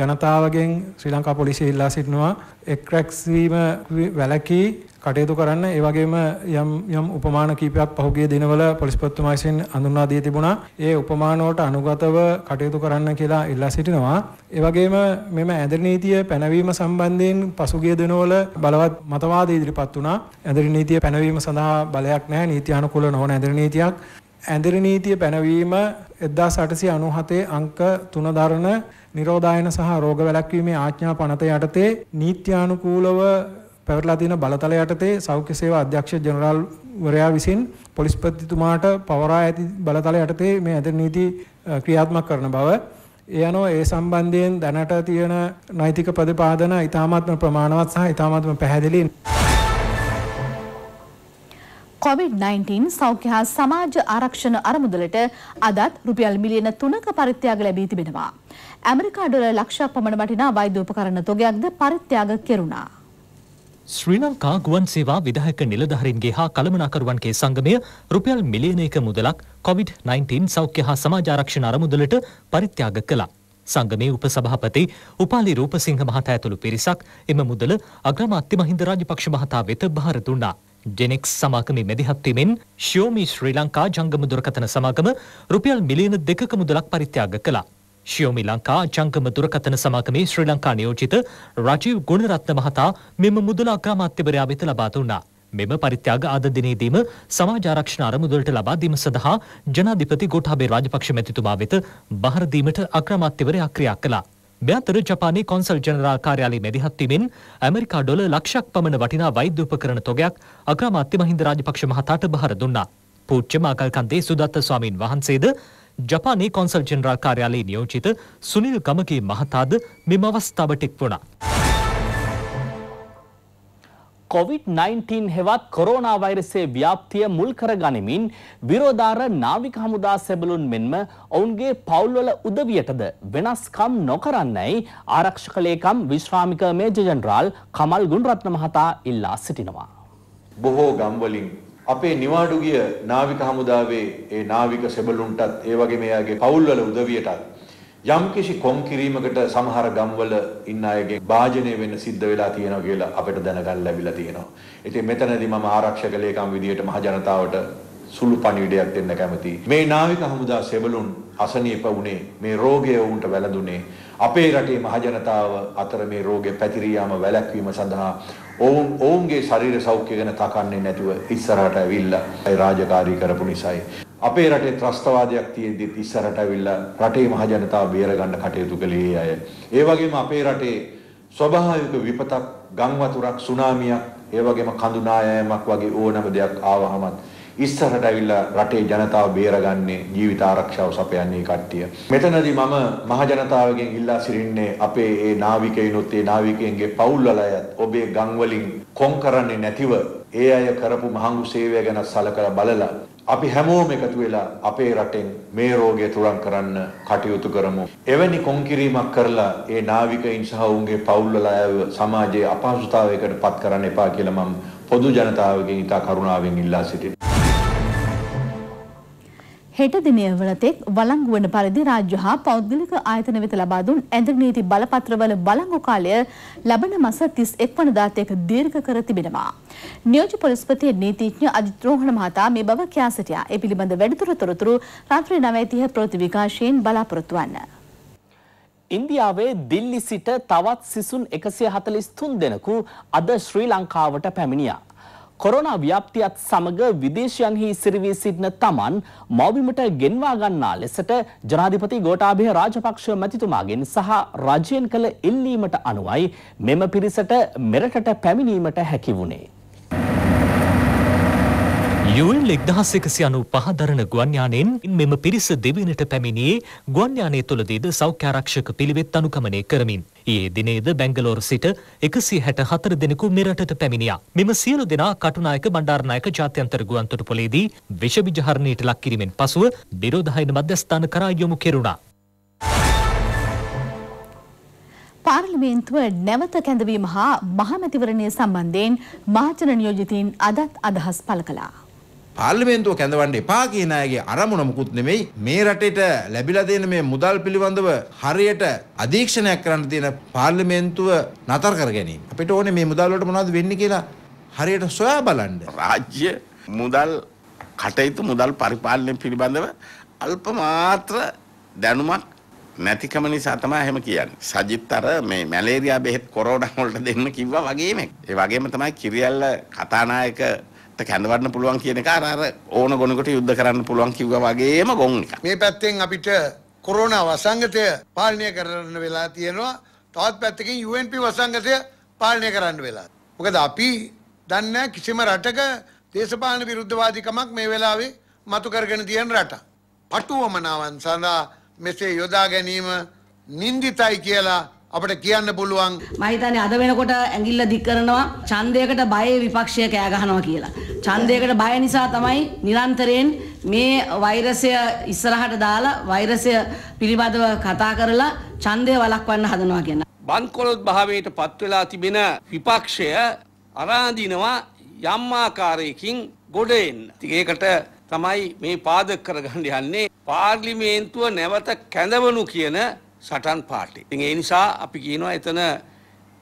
ජනතාවගෙන් ශ්‍රී ලංකා පොලිසිය ඉල්ලා සිටිනවා එක්රැක්ස් වීම වැළකී කටයුතු කරන්න ඒ වගේම යම් යම් උපමාන කීපයක් පහුගිය දිනවල පොලිස්පතිතුමා විසින් හඳුන්වා දී තිබුණා. ඒ උපමාන වලට අනුගතව කටයුතු කරන්න කියලා ඉල්ලා සිටිනවා. ඒ වගේම මෙම ඇඳරි නීතිය පැනවීම සම්බන්ධයෙන් පසුගිය දිනවල බලවත් මතවාද ඉදිරිපත් වුණා. ඇඳරි නීතිය පැනවීම සඳහා බලයක් නැහැ. නීති අනුකූල නොවන ඇඳරි නීතියක්. ඇඳරි නීතිය පැනවීම 1897 අංක 3 දරන නිරෝධායන සහ රෝග වැළැක්වීමේ ආඥා පනත යටතේ නීත්‍යානුකූලව පැවරලා තියෙන බලතල යටතේ සෞඛ්‍ය සේවා අධ්‍යක්ෂ ජෙනරාල්වරයා විසින් පොලිස්පතිතුමාට පවරා ඇති බලතල යටතේ මේ ඇතර නීති ක්‍රියාත්මක කරන බව ඒ අනුව ඒ සම්බන්ධයෙන් දැනට තියෙන නෛතික ප්‍රතිපාදන ඊ타මාත්ම ප්‍රමාණවත් සහ ඊ타මාත්ම පැහැදිලි COVID-19 සෞඛ්‍ය හා සමාජ ආරක්ෂණ අරමුදලට අදත් රුපියල් මිලියන තුනක පරිත්‍යාග ලැබී තිබෙනවා. ඇමරිකා ඩොලර් ලක්ෂයක් පමණ වටිනා වෛද්‍ය උපකරණ තොගයක්ද පරිත්‍යාග කෙරුණා. ශ්‍රී ලංකා ගුවන් සේවා විදායක නිලධහරින්ගේ හා කළමනාකරුවන්ගේ සංගමය රුපියල් මිලියනයක මුදලක් COොVID-19 සෞඛ්‍ය හා සමාජාරක්ෂණ අරමුදලට පරිත්‍යාග කළා. සංගමේ උපසභහපති උපාලි රූපසිංහ මහතා ඇතුළු පිරිසක් එම මුදල අග්‍රමාත්‍ය මහින්ද රාජපක්ෂ මහතා වෙත භාර දුන්නා. ජෙනෙක්ස් සමාගමේ මැදිහත්වීමෙන් ශියෝමි ශ්‍රී ලංකා ජංගම දුරකථන සමාගම රුපියල් මිලියන දෙකක මුදලක් පරිත්‍යාග කළා. ශියෝමි ලංකා ජංගම දුරකථන සමාගමේ ශ්‍රී ලංකා නියෝජිත රජීව් ගුණරත්න මහතා මෙම මුදල අග්‍රාමාත්‍යවරයා වෙත ලබා දුන්නා. මෙම පරිත්‍යාග අද දිනේදීම සමාජ ආරක්ෂණ අරමුදලට ලබා දීම සඳහා ජනාධිපති ගෝඨාභය රාජපක්ෂ මැතිතුමා වෙත බහර දීමට අග්‍රාමාත්‍යවරයා ක්‍රියා කළා. මෙතර ජපානයේ කොන්සල් ජනරාල් කාර්යාලයේ මැදිහත් වීමෙන් ඇමරිකා ඩොලර් ලක්ෂයක් පමණ වටිනා වෛද්‍ය උපකරණ තොගයක් අග්‍රාමාත්‍ය මහින්ද රාජපක්ෂ මහතාට බහර දුන්නා. පූජ්‍ය මාකල්කන්දේ සුදත්ත ස්වාමින් වහන්සේද ජපානයේ කොන්සල් ජෙනරාල් කාර්යාලයේ නියෝජිත සුනිල් ගමගේ මහතාද මෙම අවස්ථාවට එක් වුණා. COVID-19 හෙවත් කොරෝනා වෛරසයේ ව්‍යාප්තිය මුල් කර ගනිමින් විරෝධාර නාවික හමුදා සැබළුන් මෙන්ම ඔවුන්ගේ පවුල්වල උදවියටද වෙනස්කම් නොකරන්නයි ආරක්ෂක ලේකම් විශ්‍රාමික මේජර් ජෙනරාල් කමල් ගුණරත්න මහතා ඉල්ලා සිටිනවා. බොහෝ ගම්වලින් අපේ නිවාඩු ගිය නාවික හමුදාවේ ඒ නාවික සෙබළුන්ටත් ඒ වගේම එයාගේ පවුල්වල උදවියටත් යම්කිසි කොම් කිරීමකට සමහර ගම්වල ඉන්න අයගේ භාජනය වෙන්න සිද්ධ වෙලා තියෙනවා කියලා අපිට දැනගන්න ලැබිලා තියෙනවා. ඉතින් මෙතනදී මම ආරක්ෂක ලේකම් විදියට මහ ජනතාවට සුළු පණිවිඩයක් දෙන්න කැමතියි. මේ නාවික හමුදා සෙබළුන් අසනීප වුණේ මේ රෝගය වුන්ට වැළඳුනේ අපේ රටේ මහජනතාව අතර මේ රෝගය පැතිරී යාම වැළැක්වීම සඳහා ඔවුන් ඔවුන්ගේ ශරීර සෞඛ්‍ය ගැන තකන්නේ නැතුව ඉස්සරහට ඇවිල්ලා ඒ රාජකාරී කරපු නිසායි අපේ රටේ ත්‍රස්තවාදයක් තියෙද්දිත් ඉස්සරහට ඇවිල්ලා රටේ මහජනතාව බේරගන්න කටයුතු කළේ අය. ඒ වගේම අපේ රටේ ස්වභාවික විපතක්, ගම් වතුරක්, සුනාමියක්, ඒ වගේම කඳු නායෑමක් වගේ ඕනම දෙයක් ආවහමත් ඉස්සරට ඇවිල්ලා රටේ ජනතාව බේරගන්නේ ජීවිත ආරක්ෂාව සපයන්නේ කට්ටිය. මෙතනදී මම මහ ජනතාවගෙන් ඉල්ලා සිටින්නේ අපේ ඒ නාවිකයිනොත් ඒ නාවිකයන්ගේ පවුල් වලයත් ඔබේ ගම් වලින් කොම් කරන්නේ නැතිව ඒ අය කරපු මහඟු සේවය ගැන සලකලා බලලා අපි හැමෝම එකතු වෙලා අපේ රටෙන් මේ රෝගය තුරන් කරන්න කටයුතු කරමු. එවැනි කොන්කිරීමක් කරලා ඒ නාවිකයින් සහ ඔවුන්ගේ පවුල්වල අයව සමාජයේ අපහසුතාවයකට පත් කරන්න එපා කියලා මම පොදු ජනතාවගෙන් ඉතා කරුණාවෙන් ඉල්ලා සිටිනවා. හෙට දිනය වනතෙක් වලංගු වන පරිදි රාජ්‍ය හා පෞද්ගලික ආයතන වෙත ලබා දුන් ඇඳ නීති බලපත්‍රවල වලංගු කාලය ලබන මස 31 වනදාට එක් දීර්ඝ කර තිබෙනවා. නියෝජ්‍ය පොලිස්පති නීතිඥ අජිත් රෝහණ මහතා මේ බව කියා සිටියා. ඒ පිළිබඳ වැඩිදුර තොරතුරු රාත්‍රී 9:30 ප්‍රවෘත්ති විකාශයෙන් බලාපොරොත්තු වන්න. ඉන්දියාවේ දිල්ලි සිට තවත් සිසුන් 143 දෙනෙකු අද ශ්‍රී ලංකාවට පැමිණියා. කොරෝනා ව්‍යාප්තියත් සමග විදේශයන්හි ඉසිරි වී සිටින තමන් මව්බිමට ගෙන්වා ගන්නා ලෙසට ජනාධිපති ගෝඨාභය රාජපක්ෂ මැතිතුමාගෙන් සහ රජයෙන් කළ ඉල්ලීමට අනුවයි මෙම පිරිසට මෙරටට පැමිණීමට හැකි වුණේ. යුන් ලෙක්දහස් එකසි අනු පහදරන ගුවන්යානයෙන් මෙම පිරිස දෙවෙනට පැමිණියේ ගුවන්යානය තුළදීද සෞඛ්‍යාරක්ෂක පිළිවෙත් අනුකමනය කරමින්. ඒ දිනේද බැංගලෝර සිට එකසි හැට හතර දෙනෙකු මෙරටට පැමිණියා. මෙම සියලු දෙනා කටුනායක බණ්ඩාරනායක ජාත්‍යන්තර ගුවන්තොට පොලේදී විෂවිජහරණයට ලක්කිරීමෙන් පසුව බිරෝධහයින මධ්‍යස්ථාන කරා යොමු කෙරුණා. පාර්ලිමේන්තුව නැවත කැඳවීම හා මහමැතිවරණය සම්බන්ධයෙන් මාචන නියෝජිතීන් අදත් අදහස් පළ කළා. පාර්ලිමේන්තුව කැඳවන්න එපා කියන අයගේ අරමුණ මුකුත් නෙමෙයි මේ රටේට ලැබිලා තියෙන මේ මුදල් පිළිබඳව හරියට අධීක්ෂණයක් කරන්න තියෙන පාර්ලිමේන්තුව නතර කර ගැනීම. අපිට ඕනේ මේ මුදල් වලට මොනවද වෙන්නේ කියලා හරියට සොයා බලන්න. රාජ්‍ය මුදල් කටයුතු මුදල් පරිපාලනය පිළිබඳව අල්ප මාත්‍ර දැනුමක් නැතිකම නිසා තමයි එහෙම කියන්නේ. සජිත් අර මේ මැලේරියා බෙහෙත් කොරෝනා වලට දෙන්න කිව්වා වගේම. ඒ වගේම තමයි කිරියල්ල කතානායක කැඳවන්න පුළුවන් කියන එක අර අර ඕන ගොනකට යුද්ධ කරන්න පුළුවන් කිව්වා වගේම ගොන් එක. මේ පැත්තෙන් අපිට කොරෝනා වසංගතය පාලනය කරන්න වෙලා තියෙනවා. තවත් පැත්තකින් UNP වසංගතය පාලනය කරන්න වෙලා. මොකද අපි දන්නේ කිසිම රටක දේශපාලන විරුද්ධවාදීකමක් මේ වෙලාවේ මතු කරගෙන තියෙන රට. පටුවමනාවන් සඳහා මෙසේ යොදා ගැනීම නින්දිතයි කියලා අපට කියන්න පුළුවන් මහිතන්නේ අද වෙනකොට ඇඟිල්ල දික් කරනවා ඡන්දයකට බය විපක්ෂය කෑ ගහනවා කියලා. ඡන්දයකට බය නිසා තමයි නිරන්තරයෙන් මේ වෛරසය ඉස්සරහට දාලා වෛරසය පිළිබඳව කතා කරලා ඡන්දය වළක්වන්න හදනවා කියන. බන්කොලොත් භාවයට පත් වෙලා තිබෙන විපක්ෂය අරාඳිනවා යම් ආකාරයකින් ගොඩ එන්න. ඉතින් ඒකට තමයි මේ පාදක කරගන්න යන්නේ පාර්ලිමේන්තුව නැවත කැඳවනු කියන සටන් පාටේ. ඉතින් ඒ නිසා අපි කියනවා එතන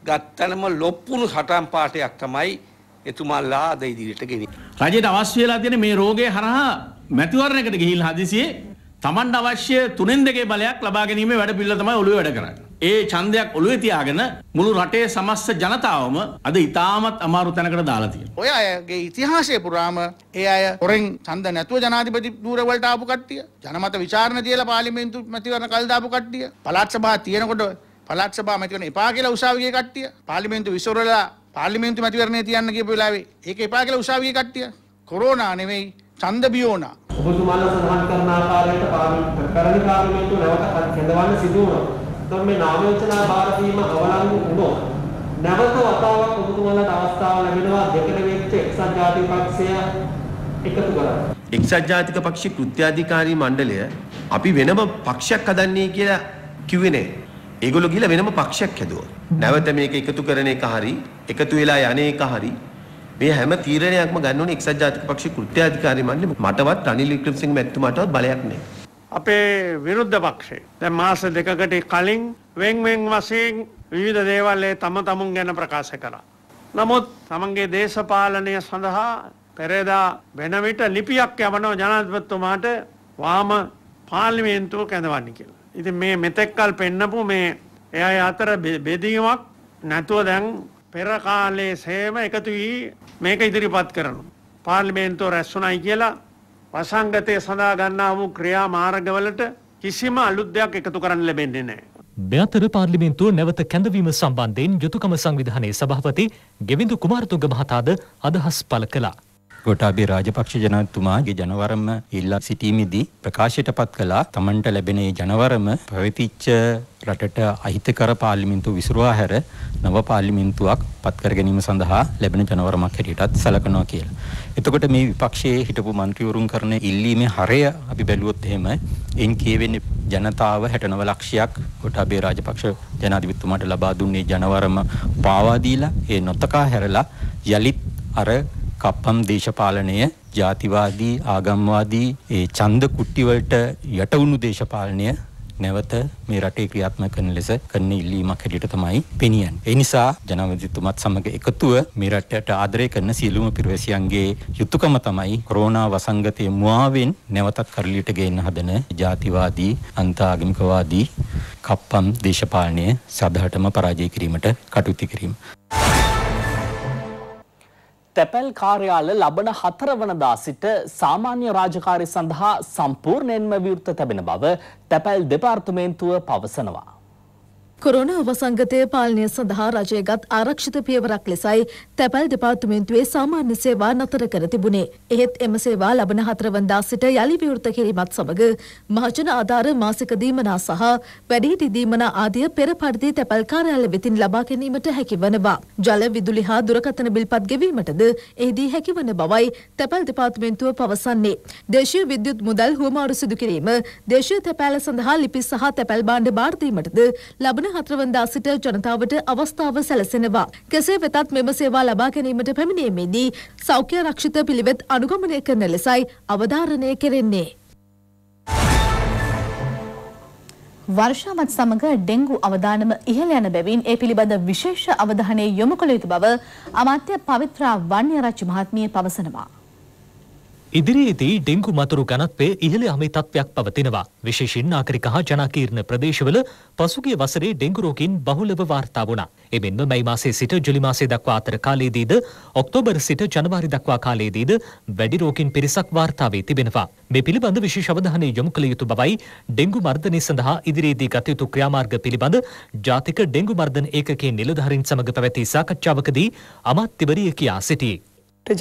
ගත්තනම ලොප්පුණු සටන් පාටයක් තමයි එතුමල්ලා අද ඉදිරියට ගෙනෙන්නේ. රජයට අවශ්‍ය වෙලා තියෙන මේ රෝගය හරහා මැතිවරණයකට ගිහිල්ලා හදිසියේ Tamanට අවශ්‍ය තුනෙන් දෙකේ බලයක් ලබා ගැනීම වැඩ පිළිවෙල තමයි ඔළුවේ වැඩ කරන්නේ. ඒ ඡන්දයක් ඔළුවේ තියාගෙන මුළු රටේ සමස්ත ජනතාවම අද ඉතාමත් අමාරු තැනකට දාලා තියෙනවා. ඔය අයගේ ඉතිහාසය පුරාම ඒ අය හොරෙන් ඡන්ද නැතුව ජනාධිපති ධූරවලට ආපු කට්ටිය, ජනමත විචාරණ තියලා පාර්ලිමේන්තු මැතිවරණ කල් දාපු කට්ටිය, පළාත් සභා තියෙනකොට පළාත් සභා මැතිවරණ එපා කියලා උසාවි ගිය කට්ටිය, පාර්ලිමේන්තු විසිරලා පාර්ලිමේන්තු මැතිවරණේ තියන්න කියපු වෙලාවේ ඒක එපා කියලා උසාවි ගිය කට්ටිය. කොරෝනා නෙවෙයි ඡන්ද බියෝනා. ඔබතුමාලා සඳහන් කරන ආකාරයට පාර්ලිමේන්තු නැවත කැඳවන්න සිදු වුණා. දැන් මේ නාමයෝචනා භාරදීම අවලංගු වුණොත් නැවත වතාවක් ඔබතුමාලට අවස්ථාව ලැබෙනවා දෙකට වෙච්ච එක්සත් ජාතික පක්ෂය එකතු කරගන්න. එක්සත් ජාතික පක්ෂ කෘත්‍යාධිකාරී මණ්ඩලය අපි වෙනම පක්ෂයක් හදන්නේ කියලා කිව්වේ නෑ. ඒගොල්ලෝ ගිහලා වෙනම පක්ෂයක් හැදුවා. නැවත මේක එකතු කරන එක හරි එකතු වෙලා යන එක හරි මේ හැම තීරණයක්ම ගන්න ඕනේ එක්සත් ජාතික පක්ෂ කෘත්‍යාධිකාරී මණ්ඩලෙ මටවත් අනිල් වික්‍රමසිංහ මැතිතුමාටවත් බලයක් නැහැ. අපේ විරුද්ධ පක්ෂේ. දැන් මාස දෙකකට කලින් වෙන් වෙන් වශයෙන් විවිධ දේවල් තම තමුන් ගැන ප්‍රකාශ කළා. නමුත් තමන්ගේ දේශපාලනය සඳහා පෙරේදා වෙන විට ලිපියක් යවනවා ජනාධිපතිතුමාට වාම පාර්ලිමේන්තුව කැඳවන්න කියලා. ඉතින් මේ මෙතෙක්කල් පෙන්නපු මේ එයා අතර බෙදීමක් නැතුව දැන් පෙර කාලයේ සේම එකතු වී මේක ඉදිරිපත් කරනවා. පාර්ලිමේන්තුව රැස් වුණයි කියලා වසංගතය සඳහා ගන්නා වූ ක්‍රියා මාර්ගවලට කිසිම අලුත් දෙයක් එකතු කරන්න ලැබෙන්නේ නැහැ. මෙතර පාර්ලිමේන්තුව නැවත කැඳවීම සම්බන්ධයෙන් යුතුකම සංවිධානයේ සභාපති ගෙවිඳු කුමාරතුංග මහතාද අදහස් පළ කළා. ගොටාබේ රාජපක්ෂ ජනතුමාගේ ජනවරම ඉල්ලා සිටීමේදී ප්‍රකාශයට පත් කළා තමන්ට ලැබෙන ජනවරම පැවතිච්ච රටට අහිතකර පාර්ලිමේන්තුව විසුරුවා හැර නව පාර්ලිමේන්තුවක් පත්කර ගැනීම සඳහා ලැබෙන ජනවරමක් හැටියටත් සැලකනවා කියලා. එතකොට මේ විපක්ෂයේ හිටපු മന്ത്രിවරුන් කරන ඉල්ලීමේ හරය අපි බැලුවොත් එහෙම එන් කියවෙන්නේ ජනතාව 69 ලක්ෂයක් කොටබේ රාජපක්ෂ ජනාධිපතිතුමාට ලබා දුන්නේ ජනවරම පාවා දීලා ඒ නොතකා හැරලා යලිත් අර කප්පම් දේශපාලනය ජාතිවාදී ආගම්වාදී ඒ ඡන්ද කුට්ටි වලට යටවුණු දේශපාලනය නැවත මේ රටේ ක්‍රියාත්මක කරන ලෙස කරන ඉල්ලීමක් හැටියට තමයි පෙනියන්නේ. ඒ නිසා ජනාධිපතිතුමත් සමග එකතුව මේ රටට ආදරය කරන සියලුම පිරිවැසියන්ගේ යුතුයකම තමයි කොරෝනා වසංගතයේ මුවාවෙන් නැවතත් කරලියට ගේන්න හදන ජාතිවාදී අන්තාගමිකවාදී කප්පම් දේශපාලනය සදහටම පරාජය කිරීමට කටයුතු කිරීම. තැපැල් කාර්යාල ලබන හතරවනදා සිට සාමාන්‍ය රාජකාරි සඳහා සම්පූර්ණයෙන්ම විවෘත තැබෙන බව තැපැල් දෙපාර්තමේන්තුව පවසනවා. කොරෝන වසංගතය පාලනය සඳහා රජයගත් ආරක්ෂිත පියවරක් ලෙසයි තැපැල් දෙපාර්තමේන්තුවේ සාමාන්‍ය සේවා නතර කර තිබුණේ. එහෙත් එම සේවා ලබන හතරවන්දා සිට යළි විවෘත කිරීමත් සමග මහජන ආධාර මාසික දීමනා සහ වැඩිහිටි දීමනා ආදිය පෙර පරිදි තැපැල් කාර්යාලය වෙතින් ලබා ගැනීමට හැකිවනවා. ජල විදුලි හා දුරකථන බිල්පත් ගෙවීමටද එහිදී හැකිවන බවයි තැපැල් දෙපාර්තමේන්තුව පවසන්නේ. දේශීය විද්‍යුත් මුදල් හුවමාරු සිදු කිරීම, දේශීය තැපෑල සඳහා ලිපි සහ තැපැල් භාණ්ඩ භාර දීමටද ලබන හතරවදා සිට ජනතාවට අවස්ථාව සැලසෙනවා. කෙසේ වෙතත් මෙම සේවා ලබා ගැනීමට පැමිණීමේදී සෞඛ්‍ය රක්ෂිත පිළිවෙත් අනුගමනය කරන ලෙසයි අවධාරණය කෙරෙන්නේ. වර්ෂාමත් සමඟ ඩෙංගු අවධානම ඉහළ යන බැවින් ඒ පිළිබඳ විශේෂ අවධානය යොමු කළ යුතු බව අමාත්‍ය පවිත්‍රා වන්‍යරච්චි මහත්මිය පවසනවා. ඉදිරියේදී ඩෙංගු මතුරු ඝනත්වය ඉහළ යමි තත්ත්වයක් පවතිනවා. විශේෂයෙන් නාගරික හා ජනාකීර්ණ ප්‍රදේශවල පසුගිය වසරේ ඩෙංගු රෝගීන් බහුලව වාර්තා වුණා. එමෙන්ම මැයි මාසයේ සිට ජුලි මාසයේ දක්වා අතර කාලයේදීද ඔක්තෝබර් සිට ජනවාරි දක්වා කාලයේදීද වැඩි රෝගීන් පිරිසක් වාර්තා වී තිබෙනවා. මේ පිළිබඳ විශේෂ අවධානය යොමු කළ යුතු බවයි ඩෙංගු මර්ධනය සඳහා ඉදිරියේදී ගත යුතු ක්‍රියාමාර්ග පිළිබඳ ජාතික ඩෙංගු මර්ධන ඒකකයේ නිලධාරීන් සමග පැවැති සාකච්ඡාවකදී අමාත්‍යවරිය කියා සිටියේ.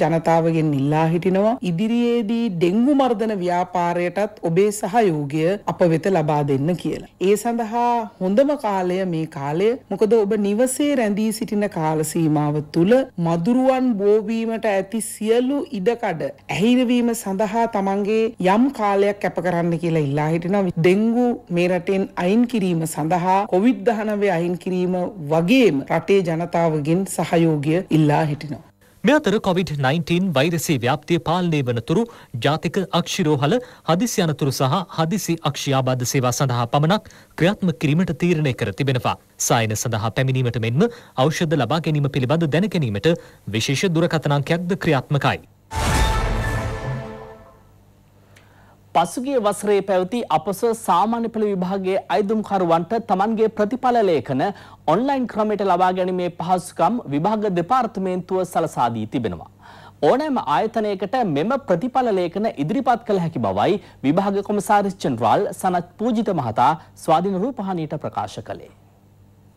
ජනතාවගෙන් ඉල්ලා හිටිනවා ඉදිරියේදී ඩෙංගු මර්ධන ව්‍යාපාරයටත් ඔබේ සහයෝගය අප වෙත ලබා දෙන්න කියලා. ඒ සඳහා හොඳම කාලය මේ කාලය. මොකද ඔබ නිවසේ රැඳී සිටින කාල සීමාව තුළ මදුරුවන් බෝවීමට ඇති සියලු ඉඩකඩ ඇහිරවීම සඳහා තමන්ගේ යම් කාලයක් කැප කරන්න කියලා ඉල්ලා හිටිනවා. ඩෙංගු මේ රටෙන් අයින් කිරීම සඳහා කොවිඩ් 19 අයින් කිරීම වගේම රටේ ජනතාවගෙන් සහයෝගය ඉල්ලා හිටිනවා. මෙතර COොVID-19 වෛරසේ ව්‍යාප්තිය පාලනය වනතුරු ජාතික අක්ෂිරෝහල හදිසි අනතුරු සහ හදිසි අක්ෂයාබාධ සේවා සඳහා පමණක් ක්‍රියාත්ම කිරීමට තීරණය කර තිබෙනවා. සායන සඳහා පැමිණීමට මෙන්ම ෞෂධ ලබා ගැනීම පිළිබඳ දැනගැනීමට විශේෂ දුරකථනංකයක්ද ක්‍රියාත්මකයි. පසුගිය වසරේ පැවති අපස සාමාන්‍ය පෙළ විභාගයේ අයිදුම්කරුවන්ට තමන්ගේ ප්‍රතිඵල ලේඛන ඔන්ලයින් ක්‍රමයට ලබා ගැනීමේ පහසුකම් විභාග දෙපාර්තමේන්තුව සලසා දී තිබෙනවා. ඕනෑම ආයතනයකට මෙම ප්‍රතිඵල ලේඛන ඉදිරිපත් කළ හැකි බවයි විභාග කොමසාරිස් ජෙනරාල් සනත් පූජිත මහතා ස්වාධීන රූපහානියට ප්‍රකාශ කළේ.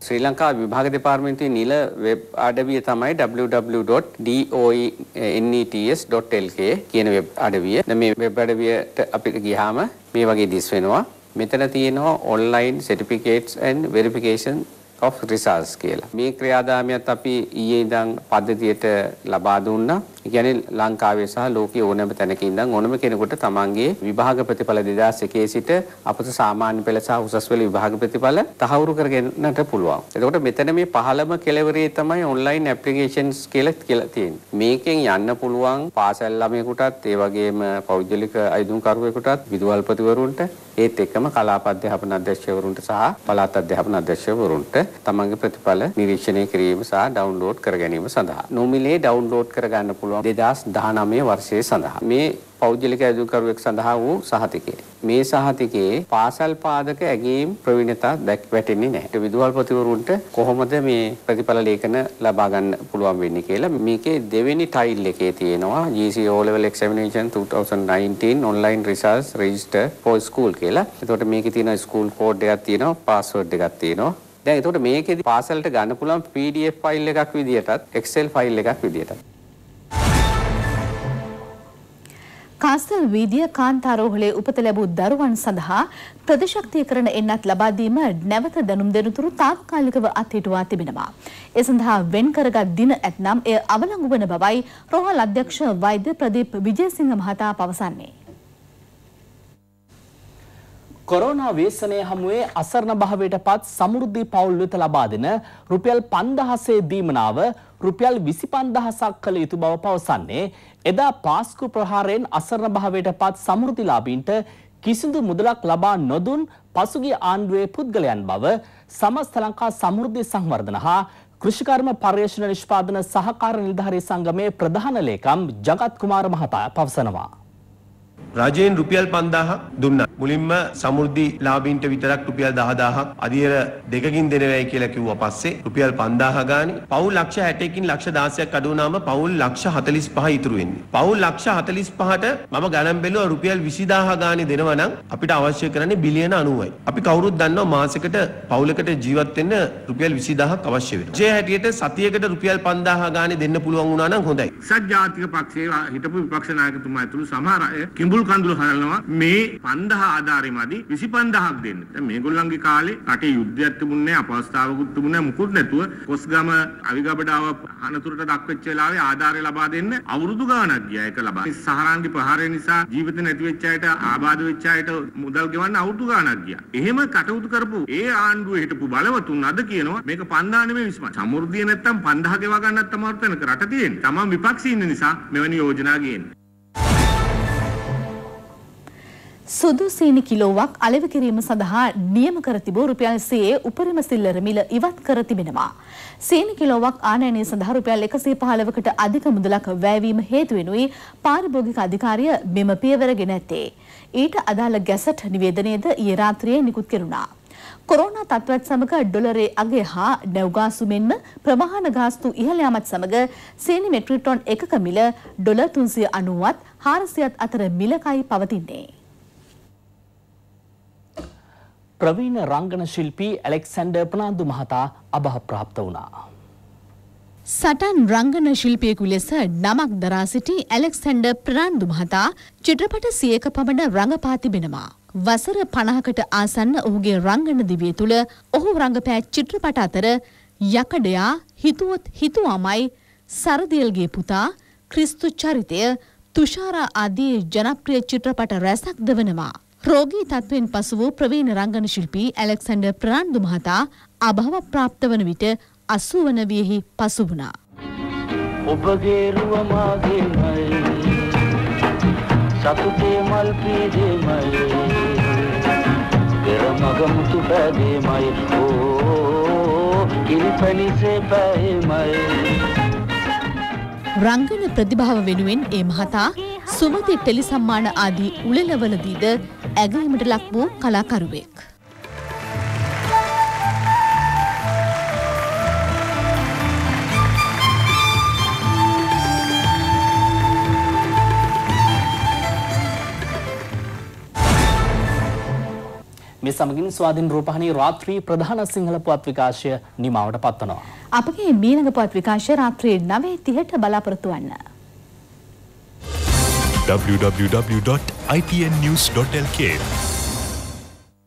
ශ්‍රී ලංකා විභාග දෙපාර්තමේන්තුවේ නිල වෙබ් අඩවිය තමයි www.doinets.lk e කියන වෙබ් අඩවිය. මේ වෙබ් අඩවියට අපිට ගියාම මේ වගේ දිස් වෙනවා. මෙතන තියෙනවා online certificates and verification of results කියලා. මේ ක්‍රියාදාමයත් අපි ඊයේ ඉඳන් පද්ධතියට ලබා දුන්නා. ඒ කියන්නේ ලංකාවේ සහ ලෝකයේ ඕනෑම තැනක ඉඳන් ඕනම කෙනෙකුට තමන්ගේ විභාග ප්‍රතිඵල 2001 සිට අපත සාමාන්‍ය පෙළ සහ උසස් පෙළ විභාග ප්‍රතිඵල තහවුරු කරගන්නට පුළුවන්. එතකොට මෙතන මේ 15ම කෙළවරේ තමයි ඔන්ලයින් ඇප්ලිකේෂන්ස් කියලා කියලා තියෙන්නේ. මේකෙන් යන්න පුළුවන් පාසල් ළමයෙකුටත් ඒ වගේම පෞද්ගලික අයිතිම්කරුවෙකුටත් විදුහල්පතිවරුන්ට ඒත් එක්කම කලාප අධ්‍යාපන අධ්‍යක්ෂකවරුන්ට සහ පළාත් අධ්‍යාපන අධ්‍යක්ෂකවරුන්ට තමන්ගේ ප්‍රතිඵල නිරීක්ෂණය කිරීම සහ ඩවුන්ලෝඩ් කර ගැනීම සඳහා නොමිලේ ඩවුන්ලෝඩ් කරගන්න පුළුවන් පුළුවන් 2019 වර්ෂයේ සඳහා. මේ පෞද්ගලික ඇදුම්කරුවෙක් සඳහා වූ සහතිකය. මේ සහතිකයේ පාසල් පාදක ඇගීම් ප්‍රවීණතා දැක් වැටෙන්නේ නැහැ. විදුහල්පතිවරුන්ට කොහොමද මේ ප්‍රතිඵල ලේඛන ලබා ගන්න පුළුවන් වෙන්නේ කියලා මේකේ දෙවෙනි ටයිල් එකේ තියෙනවා GCE O level examination 2019 online results register for school කියලා. එතකොට මේකේ තියෙන ස්කූල් කෝඩ් එකක් තියෙනවා, පාස්වර්ඩ් එකක් තියෙනවා. දැන් එතකොට මේකේදී පාසලට ගන්න පුළුවන් PDF ෆයිල් එකක් විදියටත් Excel ෆයිල් එකක් විදියටත් කාසල් වීදිය කාන්තාරෝහලේ උපත ලැබූ දරුවන් සඳහා ප්‍රතිශක්තියකරණ එන්නත් ලබා දීම නැවත දැනුම් දෙනතුරු తాවකාලිකව අත්හිටුවා තිබෙනවා. ඒ සඳහා වෙන් කරගත් දින ඇතනම් එය අවලංගු වන බවයි රෝහල් අධ්‍යක්ෂ වෛද්‍ය ප්‍රදීප් විජේසිංහ මහතා පවසන්නේ. කොරෝනා වේසනය හමුවේ අසරණ භාවයට පත් සමෘද්ධි පවුල් වෙත ලබා දෙන රුපියල් 5000 දීමනාව රුපියල් විසි පන්දහසක් කළ යුතු බව පවසන්නේ එදා පාස්කු ප්‍රහාරයෙන් අසරණ භාවයට පත් සමෘතිලාබීන්ට කිසිදු මුදලක් ලබා නොදුන් පසුගිය ආණ්ඩුවේ පුද්ගලයන් බව සමස්ත ලංකා සමෘද්ධි සංවර්ධන හා කෘෂිකර්ම පර්යේෂණ නිෂ්පාදන සහකාර නිලධාරී සංගමේ ප්‍රධාන ලේකම් ජගත් කුමාර මහතා පවසනවා. රජයෙන් රුපියල් 5000ක් දුන්නා. මුලින්ම සමෘද්ධි ලාභීන්ට විතරක් රුපියල් 10000ක් අධිර දෙකකින් දෙනවයි කියලා කිව්වා. පස්සේ රුපියල් 5000 ගානේ පවුල් ලක්ෂ 60කින් ලක්ෂ 16ක් අඩු වුණාම පවුල් ලක්ෂ 45 ඉතුරු වෙන්නේ. පවුල් ලක්ෂ 45ට මම ගණන් බැලුවා රුපියල් 20000 ගානේ දෙනවා නම් අපිට අවශ්‍ය කරන්නේ බිලියන 90යි. අපි කවුරුත් දන්නවා මාසෙකට පවුලකට ජීවත් වෙන්න රුපියල් 20000ක් අවශ්‍ය වෙනවා. ජේ හැටියට සතියකට රුපියල් 5000 ගානේ දෙන්න පුළුවන් වුණා නම් හොඳයි. සත්ජාතික පක්ෂේ හිටපු විපක්ෂ නායකතුමා ඇතුළු සමහර අය කිඹුල් කඳුළු හදනවා මේ 5000 ආධාරෙමදි 25000ක් දෙන්න. දැන් මේගොල්ලන්ගේ කාලේ රටේ යුද්ධයක් තිබුණේ නැහැ, අපහසුතාවකුත් තිබුණේ නැහැ, මුකුත් නැතුව කොස්ගම අවිගබඩාව අනතුරට දක්වෙච්ච වෙලාවේ ආධාරය ලබා දෙන්න අවුරුදු ගාණක් ගියා ඒක ලබා. මේ සහරාන්ගේ ප්‍රහාරය නිසා ජීවිත නැති වෙච්ච අයට ආබාධ වෙච්ච අයට මුදල් ගෙවන්න අවුරුදු ගාණක් ගියා. එහෙම කටයුතු කරපු ඒ ආණ්ඩුවේ හිටපු බලවතුන් අද කියනවා මේක 5000 නෙමෙයි 25. සමෘද්ධිය නැත්තම් 5000 ගෙවා ගන්නත් අමාරු තැනක රට තියෙන්නේ. තමන් විපක්ෂයේ ඉන්න නිසා මෙවැනි යෝජනා ගේන්නේ. සුදු සීනි කිලෝවක් අලෙවි කිරීම සඳහා නියම කර තිබූ රුපියල් 100 උපරිම සිල්ලර මිල ඉවත් කර තිබෙනවා. සීනි කිලෝවක් ආනයනය සඳහා රුපියල් 115කට අධික මුදලක් වැයවීම හේතු වෙනුයි පාරිභෝගික අධිකාරිය මෙම පියවර ගෙන ඇත්තේ. ඊට අදාළ ගැසට් නිවේදනයද ඊයේ රාත්‍රියේ නිකුත් කෙරුණා. කොරෝනා තත්ත්වත් සමග ඩොලරේ අගය හා නැව්ගාසු මෙන්ම ප්‍රවාහන ගාස්තු ඉහළ යාමත් සමග සීනි මෙට්‍රික් ටොන් එකක මිල ඩොලර් 390ත් 400ත් අතර මිලකයි පවතින්නේ. ප්‍රවීණ රංගන ශිල්පී ඇලෙක්සැන්ඩර් ප්‍රනාන්දු මහතා අභාප්‍රාප්ත වුණා. සටන් රංගන ශිල්පියකු ලෙස නමක් දරා සිටි ඇලෙක්සැන්ඩර් ප්‍රනාන්දු මහතා චිත්‍රපට සියක පමණ රඟපා තිබෙනවා. වසර 50කට ආසන්න ඔහුගේ රංගන දිවිය තුල ඔහු රඟපෑ චිත්‍රපට අතර යකඩයා හිතුවොත් හිතුවාමයි සරදියල්ගේ පුතා ක්‍රිස්තු චරිතය තුෂාරා ආදී ජනප්‍රිය චිත්‍රපට රැසක් දවනවා. රෝගී තත්ත්වෙන් පසු වූ ප්‍රවීණ රංගන ශිල්පී ඇලෙක්සැන්ඩර් ප්‍රාන්දු මහතා අභාව ප්‍රාප්ත වන විට අසුවන වියෙහි පසු වුණා. ඔබගේ රුව මාගේමයි සතුටේ මල් පීදේමයි පෙර මග මුතු පැදේමයි ඕ කිරි පැනිසේ පැයමයි රංගන ප්‍රතිභාව වෙනුවෙන් ඒ මහතා සුමති ටෙලි සම්මාන ආදී උළෙලවලදීද ඇගීමට ලක් වූ කලාකරුවෙක්. මේ සමගින් ස්වාධීන් රූපහණී රාත්‍රී ප්‍රධාන සිංහල පුවත් විකාශය නිමාවට පත්වනවා. අපගේ මීළඟ පුවත් විකාශය රාත්‍රී 9:30ට බලාපොරොත්තු වන්න. www.ipnnews.lk.